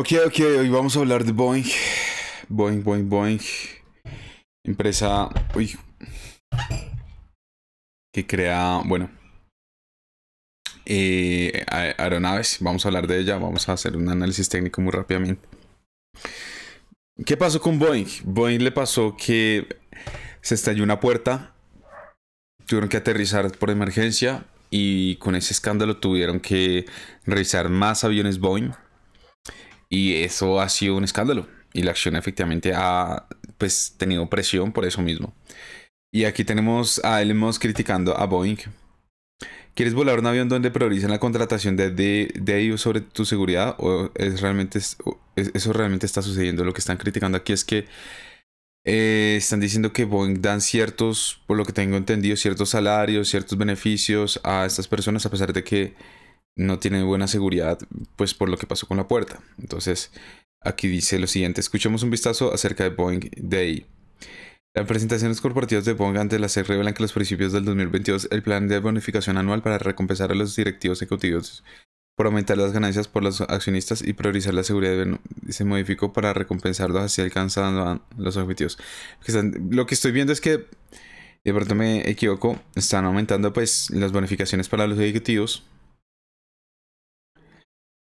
Ok, ok, hoy vamos a hablar de Boeing. Boeing, Boeing, Boeing. Empresa uy, que crea, bueno, eh, aeronaves. Vamos a hablar de ella, vamos a hacer un análisis técnico muy rápidamente. ¿Qué pasó con Boeing? Boeing le pasó que se estalló una puerta, tuvieron que aterrizar por emergencia y con ese escándalo tuvieron que revisar más aviones Boeing y eso ha sido un escándalo. Y la acción efectivamente ha pues, tenido presión por eso mismo. Y aquí tenemos a Elon criticando a Boeing. ¿Quieres volar un avión donde prioricen la contratación de, ellos sobre tu seguridad? ¿O es realmente, eso realmente está sucediendo? Lo que están criticando aquí es que eh, están diciendo que Boeing dan ciertos, por lo que tengo entendido, ciertos salarios, ciertos beneficios a estas personas, a pesar de que no tiene buena seguridad, pues por lo que pasó con la puerta. Entonces, aquí dice lo siguiente, escuchemos un vistazo acerca de Boeing Day. Las presentaciones corporativas de Boeing ante la SEC revelan que a los principios del 2022 el plan de bonificación anual para recompensar a los directivos ejecutivos por aumentar las ganancias por los accionistas y priorizar la seguridad se modificó para recompensarlos así alcanzando los objetivos. Lo que estoy viendo es que, de pronto me equivoco, están aumentando pues las bonificaciones para los ejecutivos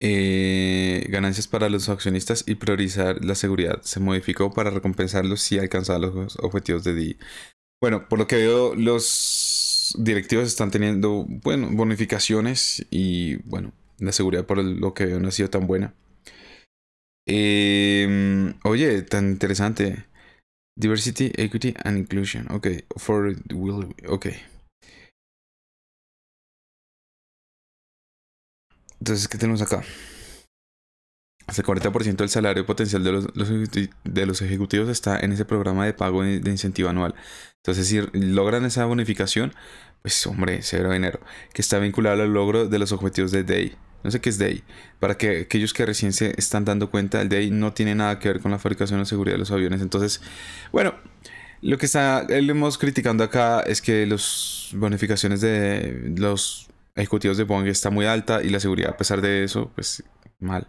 eh, ganancias para los accionistas y priorizar la seguridad. Se modificó para recompensarlos si alcanzaba los objetivos de DI. Bueno, por lo que veo, los directivos están teniendo, bueno, bonificaciones y, bueno, la seguridad por lo que veo no ha sido tan buena. Em, oye, tan interesante. Diversity, Equity and Inclusion. Ok, for will. Ok, Entonces, ¿qué tenemos acá? Hasta el 40% del salario potencial de los, de los, ejecutivos está en ese programa de pago de incentivo anual. Entonces, si logran esa bonificación, pues hombre, cero dinero, que está vinculado al logro de los objetivos de DEI. No sé qué es DEI. Para que aquellos que recién se están dando cuenta, el DEI no tiene nada que ver con la fabricación o seguridad de los aviones. Entonces, bueno, lo que está, eh, hemos criticando acá es que las bonificaciones de los ejecutivos de Pong está muy alta y la seguridad, a pesar de eso, pues mal.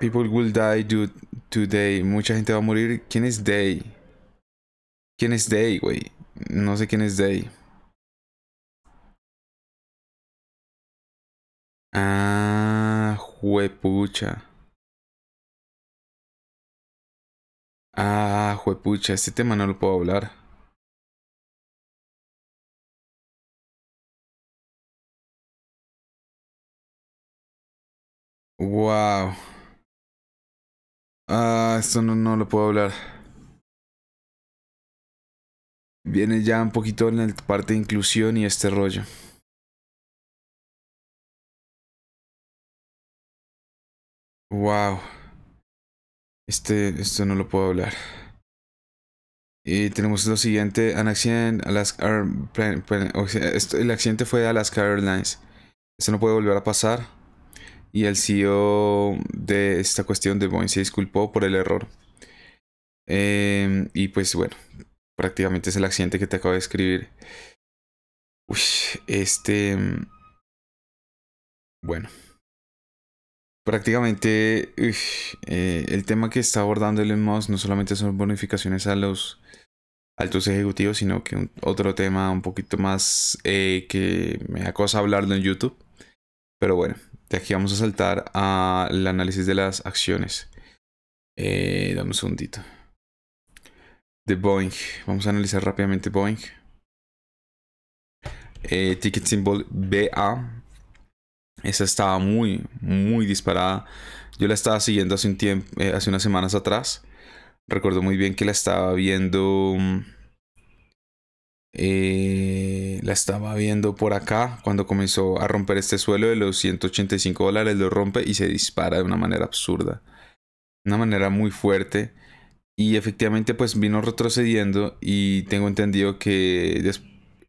People will die today. Mucha gente va a morir. ¿Quién es Day? ¿Quién es Day, güey? No sé quién es Day. Ah, juepucha. Ah, juepucha. Este tema no lo puedo hablar. Wow. Ah, esto no, no lo puedo hablar. Viene ya un poquito en la parte de inclusión y este rollo. Wow. Este, esto no lo puedo hablar. Y tenemos lo siguiente, an accident, Alaska, esto, el accidente fue de Alaska Airlines. Esto no puede volver a pasar y el CEO de esta cuestión de Boeing se disculpó por el error. Em, y pues bueno, prácticamente es el accidente que te acabo de escribir. Uy, este... Bueno. Prácticamente eh, el tema que está abordando el Musk no solamente son bonificaciones a los altos ejecutivos, sino que otro tema un poquito más eh, que me acosa hablarlo en YouTube. Pero bueno, de aquí vamos a saltar al análisis de las acciones. Eh, dame un segundito. De Boeing. Vamos a analizar rápidamente Boeing. Eh, ticket symbol BA. Esa estaba muy, muy disparada. Yo la estaba siguiendo hace un tiempo, eh, hace unas semanas atrás. Recuerdo muy bien que la estaba viendo. Mm, eh, la estaba viendo por acá cuando comenzó a romper este suelo de los 185 dólares. Lo rompe y se dispara de una manera absurda. Una manera muy fuerte. Y efectivamente pues vino retrocediendo y tengo entendido que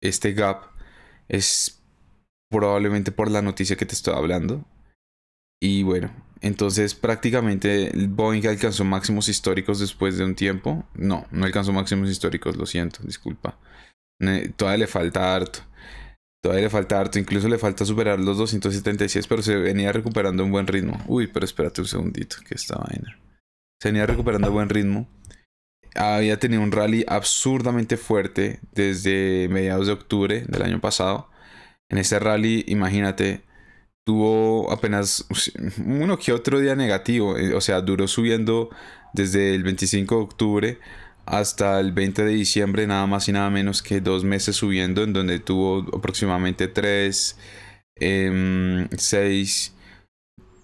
este gap es probablemente por la noticia que te estoy hablando. Y bueno, entonces prácticamente Boeing alcanzó máximos históricos después de un tiempo. No, no alcanzó máximos históricos, lo siento, disculpa. Todavía le falta harto. Todavía le falta harto. Incluso le falta superar los 276, pero se venía recuperando un buen ritmo. Uy, pero espérate un segundito, que esta vaina. Se venía recuperando buen ritmo. Había tenido un rally absurdamente fuerte desde mediados de octubre del año pasado. En ese rally, imagínate, tuvo apenas uno que otro día negativo. Eh, o sea, duró subiendo desde el 25 de octubre hasta el 20 de diciembre, nada más y nada menos que dos meses subiendo, en donde tuvo aproximadamente 3, 6,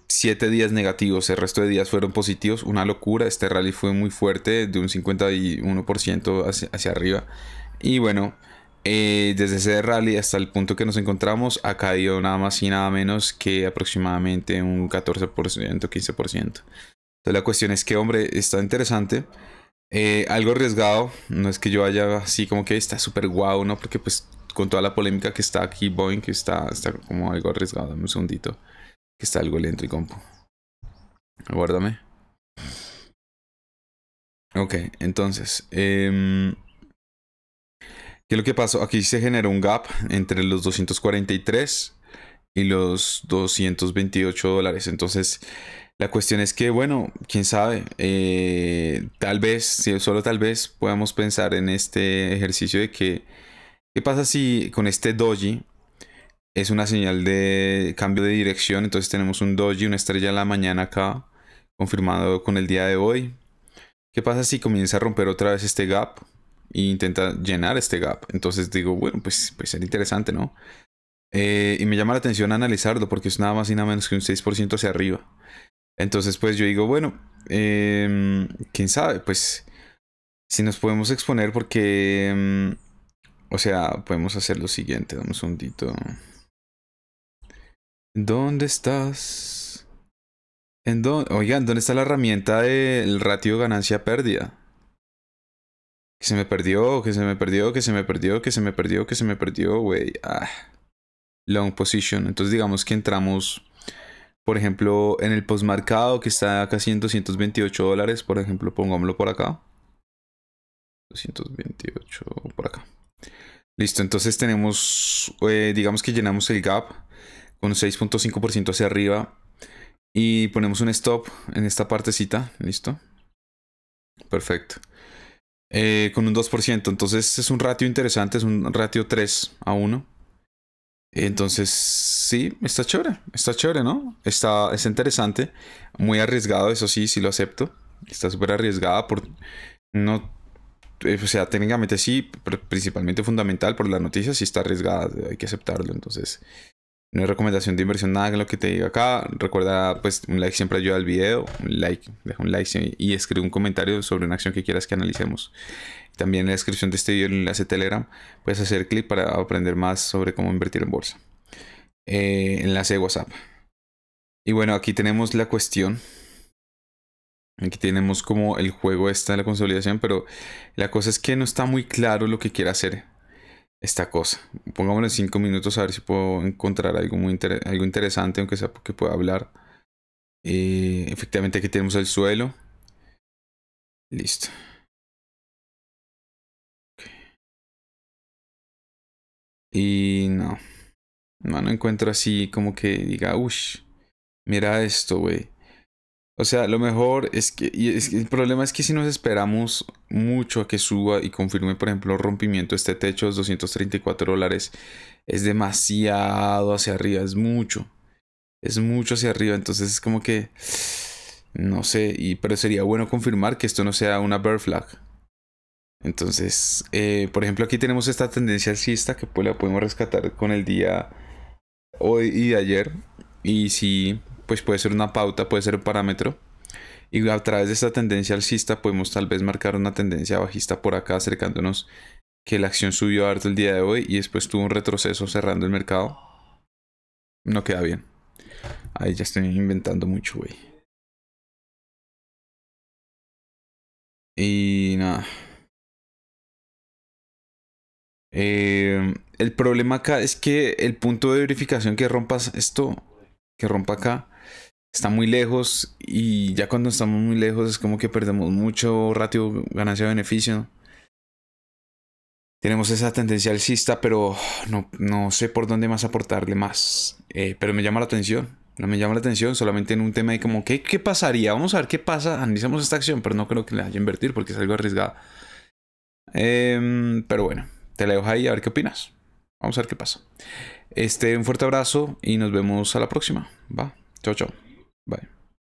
7 días negativos. El resto de días fueron positivos. Una locura. Este rally fue muy fuerte, de un 51% hacia, hacia arriba. Y bueno, eh, desde ese rally hasta el punto que nos encontramos ha caído nada más y nada menos que aproximadamente un 14%, 15%. Entonces la cuestión es que, hombre, está interesante. Eh, algo arriesgado, no es que yo haya así como que está súper guau, ¿no? Porque pues con toda la polémica que está aquí, Boeing, que está, está como algo arriesgado, un segundito, que está algo lento y compu. Aguárdame. Ok, entonces, em, ¿qué es lo que pasó? Aquí se generó un gap entre los 243 y los 228 dólares. Entonces, la cuestión es que, bueno, quién sabe, eh, tal vez, solo tal vez podamos pensar en este ejercicio de que, ¿qué pasa si con este doji es una señal de cambio de dirección? Entonces tenemos un doji, una estrella en la mañana acá, confirmado con el día de hoy. ¿Qué pasa si comienza a romper otra vez este gap e intenta llenar este gap? Entonces digo, bueno, pues, pues sería interesante, ¿no? Eh, y me llama la atención analizarlo porque es nada más y nada menos que un 6% hacia arriba. Entonces, pues yo digo, bueno, em, quién sabe, pues si nos podemos exponer porque, em, o sea, podemos hacer lo siguiente, damos un dito. ¿Dónde estás? ¿En dónde? Oigan, ¿dónde está la herramienta del ratio ganancia-pérdida? Que se me perdió, que se me perdió, que se me perdió, que se me perdió, que se me perdió, güey. Ah, long position. Entonces digamos que entramos por ejemplo, en el postmarcado que está casi en 228 dólares, por ejemplo, pongámoslo por acá. 228 por acá. Listo, entonces tenemos, eh, digamos que llenamos el gap con 6.5% hacia arriba y ponemos un stop en esta partecita, listo. Perfecto. Eh, con un 2%, entonces es un ratio interesante, es un ratio 3 a 1. Entonces, sí, está chévere, está chévere, ¿no? Está, es interesante, muy arriesgado, eso sí, sí lo acepto. Está súper arriesgada por... No, eh, o sea, técnicamente sí, principalmente fundamental por las noticias, sí está arriesgada, hay que aceptarlo. Entonces, no hay recomendación de inversión, nada en lo que te digo acá. Recuerda, pues, un like siempre ayuda al video, un like, deja un like y escribe un comentario sobre una acción que quieras que analicemos también en la descripción de este video el enlace Telegram, puedes hacer clic para aprender más sobre cómo invertir en bolsa. Eh, enlace de WhatsApp. Y bueno, aquí tenemos la cuestión. Aquí tenemos como el juego esta de la consolidación, pero la cosa es que no está muy claro lo que quiere hacer esta cosa. pongámonos cinco 5 minutos a ver si puedo encontrar algo, muy algo interesante, aunque sea porque pueda hablar. Eh, efectivamente aquí tenemos el suelo. Listo. Y no. No, no encuentro así como que diga, uff, mira esto, güey. O sea, lo mejor es que, y el problema es que si nos esperamos mucho a que suba y confirme, por ejemplo, rompimiento este techo es 234 dólares, es demasiado hacia arriba, es mucho. Es mucho hacia arriba, entonces es como que, no sé, y, pero sería bueno confirmar que esto no sea una bear flag. Entonces, eh, por ejemplo, aquí tenemos esta tendencia alcista que pues, la podemos rescatar con el día hoy y de ayer. Y si, pues puede ser una pauta, puede ser un parámetro. Y a través de esta tendencia alcista podemos tal vez marcar una tendencia bajista por acá, acercándonos que la acción subió harto el día de hoy y después tuvo un retroceso cerrando el mercado. No queda bien. Ahí ya estoy inventando mucho, güey. Y nada. Eh, el problema acá es que el punto de verificación que rompas esto, que rompa acá, está muy lejos y ya cuando estamos muy lejos es como que perdemos mucho ratio ganancia-beneficio. Tenemos esa tendencia alcista, pero no, no sé por dónde más aportarle más. Eh, pero me llama la atención, no me llama la atención, solamente en un tema de como, ¿qué, ¿qué pasaría? Vamos a ver qué pasa, analizamos esta acción, pero no creo que le haya invertir porque es algo arriesgado. Em, pero bueno te la dejo ahí a ver qué opinas. Vamos a ver qué pasa. Este, un fuerte abrazo y nos vemos a la próxima. Va. Chao, chao.